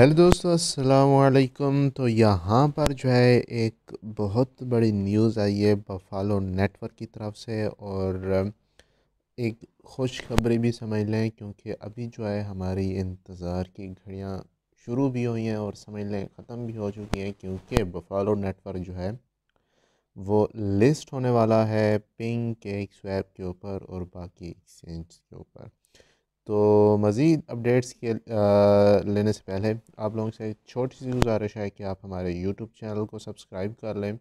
Hello दोस्तों अस्सलाम वालेकुम तो यहाँ पर जो है एक बहुत बड़ी न्यूज़ आई है बफालो नेटवर्क की तरफ से और एक खुशखबरी भी समझ लें क्योंकि अभी जो है हमारी इंतज़ार की घड़ियाँ शुरू भी हुई हैं और समझ लें ख़त्म भी हो चुकी हैं क्योंकि बफालो नेटवर्क जो है वो लिस्ट होने वाला है पिंक के एक स्वैप के ऊपर और बाकी एक्सचेंज के ऊपर तो मज़ीद अपडेट्स के लेने से पहले आप लोगों से छोटी सी गुजारिश है कि आप हमारे यूट्यूब चैनल को सब्सक्राइब कर लें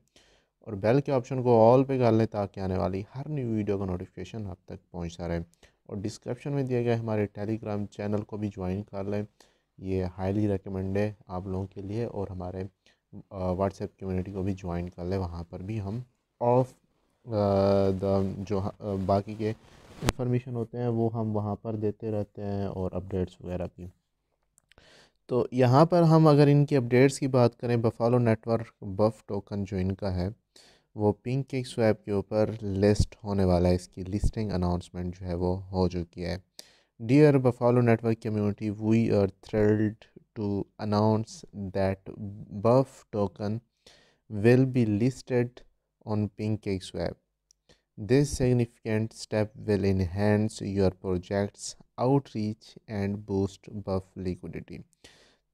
और बेल के ऑप्शन को ऑल पे कर लें ताकि आने वाली हर न्यू वीडियो का नोटिफिकेशन आप तक पहुंचता रहे और डिस्क्रिप्शन में दिए गए हमारे टेलीग्राम चैनल को भी ज्वाइन कर लें ये हाईली रिकमेंड है आप लोगों के लिए और हमारे व्हाट्सएप कम्यूनिटी को भी ज्वाइन कर लें वहाँ पर भी हम ऑफ द जो बाकी के इंफॉर्मेशन होते हैं वो हम वहाँ पर देते रहते हैं और अपडेट्स वगैरह की तो यहाँ पर हम अगर इनकी अपडेट्स की बात करें बफालो नेटवर्क बफ टोकन जो इनका है वो पिंक केक स्वैप के ऊपर लिस्ट होने वाला है इसकी लिस्टिंग अनाउंसमेंट जो है वो हो चुकी है dear Buffalo Network community we are thrilled to announce that Buff token be listed on Pink PingCake swap This significant step will enhance your project's outreach and boost buff liquidity.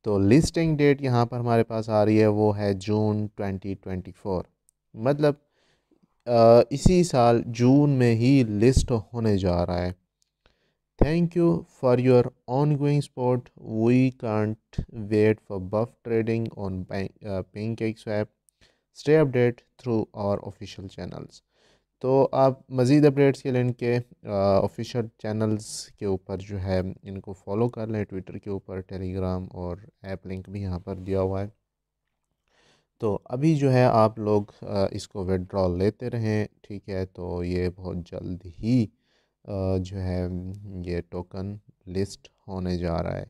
तो listing date यहाँ पर हमारे पास आ रही है वो है जून 2024 मतलब आ, इसी साल जून में ही लिस्ट होने जा रहा है thank you for your ongoing support we can't wait for Buff trading on Pink X stay update through our official channels तो आप मज़ीद अपडेट्स के लिए इनके ऑफिशियल चैनल्स के ऊपर जो है इनको फॉलो कर लें ट्विटर के ऊपर टेलीग्राम और ऐप लिंक भी यहाँ पर दिया हुआ है तो अभी जो है आप लोग इसको विड्रॉल लेते रहें ठीक है तो ये बहुत जल्द ही जो है ये टोकन लिस्ट होने जा रहा है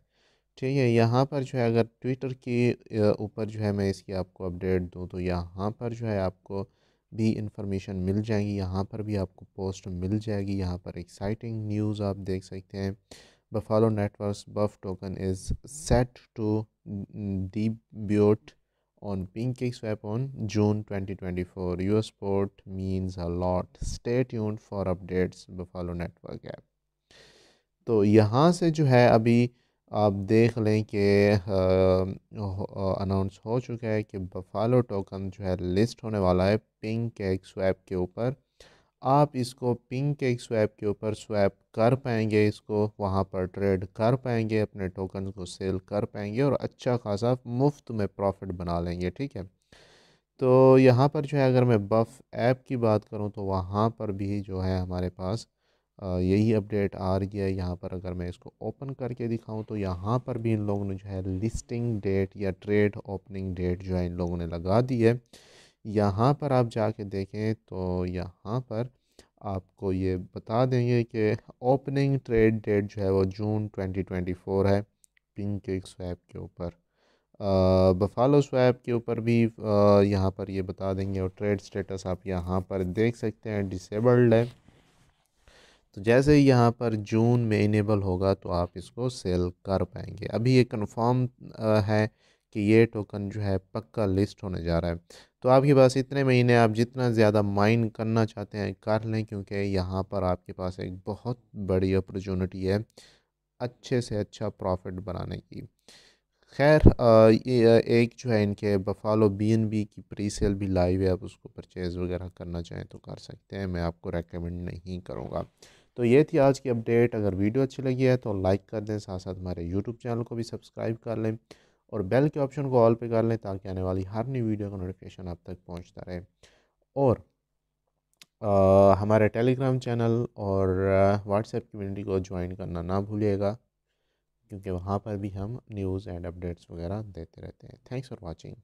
ठीक है यहाँ पर जो है अगर ट्विटर के ऊपर जो है मैं इसकी आपको अपडेट दूँ तो यहाँ पर जो है आपको भी इंफॉर्मेशन मिल जाएगी यहाँ पर भी आपको पोस्ट मिल जाएगी यहाँ पर एक्साइटिंग न्यूज़ आप देख सकते हैं Buffalo Network Buff token is set to debut on Pink swap on June 2024 twenty four your support means a lot state for updates Buffalo Network app तो यहाँ से जो है अभी आप देख लें कि अनाउंस हो चुका है कि बफालो टोकन जो है लिस्ट होने वाला है पिंक केक स्वैप के ऊपर आप इसको पिंक केक स्वैप के ऊपर स्वैप कर पाएंगे इसको वहाँ पर ट्रेड कर पाएंगे अपने टोकन को सेल कर पाएंगे और अच्छा खासा मुफ्त में प्रॉफिट बना लेंगे ठीक है तो यहाँ पर जो है अगर मैं बफ ऐप की बात करूँ तो वहाँ पर भी जो है हमारे पास यही अपडेट आ रही है यहाँ पर अगर मैं इसको ओपन करके दिखाऊं तो यहाँ पर भी इन लोगों ने जो है लिस्टिंग डेट या ट्रेड ओपनिंग डेट जो है इन लोगों ने लगा दी है यहाँ पर आप जाके देखें तो यहाँ पर आपको ये बता देंगे कि ओपनिंग ट्रेड डेट जो है वो जून 2024 है पिंक स्वैप के ऊपर बफालो स्वैप के ऊपर भी यहाँ पर ये बता देंगे और ट्रेड स्टेटस आप यहाँ पर देख सकते हैं डिसेबल्ड है तो जैसे ही यहाँ पर जून में इनेबल होगा तो आप इसको सेल कर पाएंगे अभी ये कन्फर्म है कि ये टोकन जो है पक्का लिस्ट होने जा रहा है तो आपके पास इतने महीने आप जितना ज़्यादा माइन करना चाहते हैं कर लें क्योंकि यहाँ पर आपके पास एक बहुत बड़ी अपॉर्चुनिटी है अच्छे से अच्छा प्रॉफिट बनाने की खैर ये एक जो है इनके बफालो बी की प्री सेल भी लाइव है आप उसको परचेज़ वगैरह करना चाहें तो कर सकते हैं मैं आपको रेकमेंड नहीं करूँगा तो ये थी आज की अपडेट अगर वीडियो अच्छी लगी है तो लाइक कर दें साथ साथ हमारे यूट्यूब चैनल को भी सब्सक्राइब कर लें और बेल के ऑप्शन को ऑल पे कर लें ताकि आने वाली हर नई वीडियो का नोटिफिकेशन आप तक पहुंचता रहे और आ, हमारे टेलीग्राम चैनल और व्हाट्सएप कम्युनिटी को ज्वाइन करना ना भूलिएगा क्योंकि वहाँ पर भी हम न्यूज़ एंड अपडेट्स वगैरह देते रहते हैं थैंक्स फॉर वॉचिंग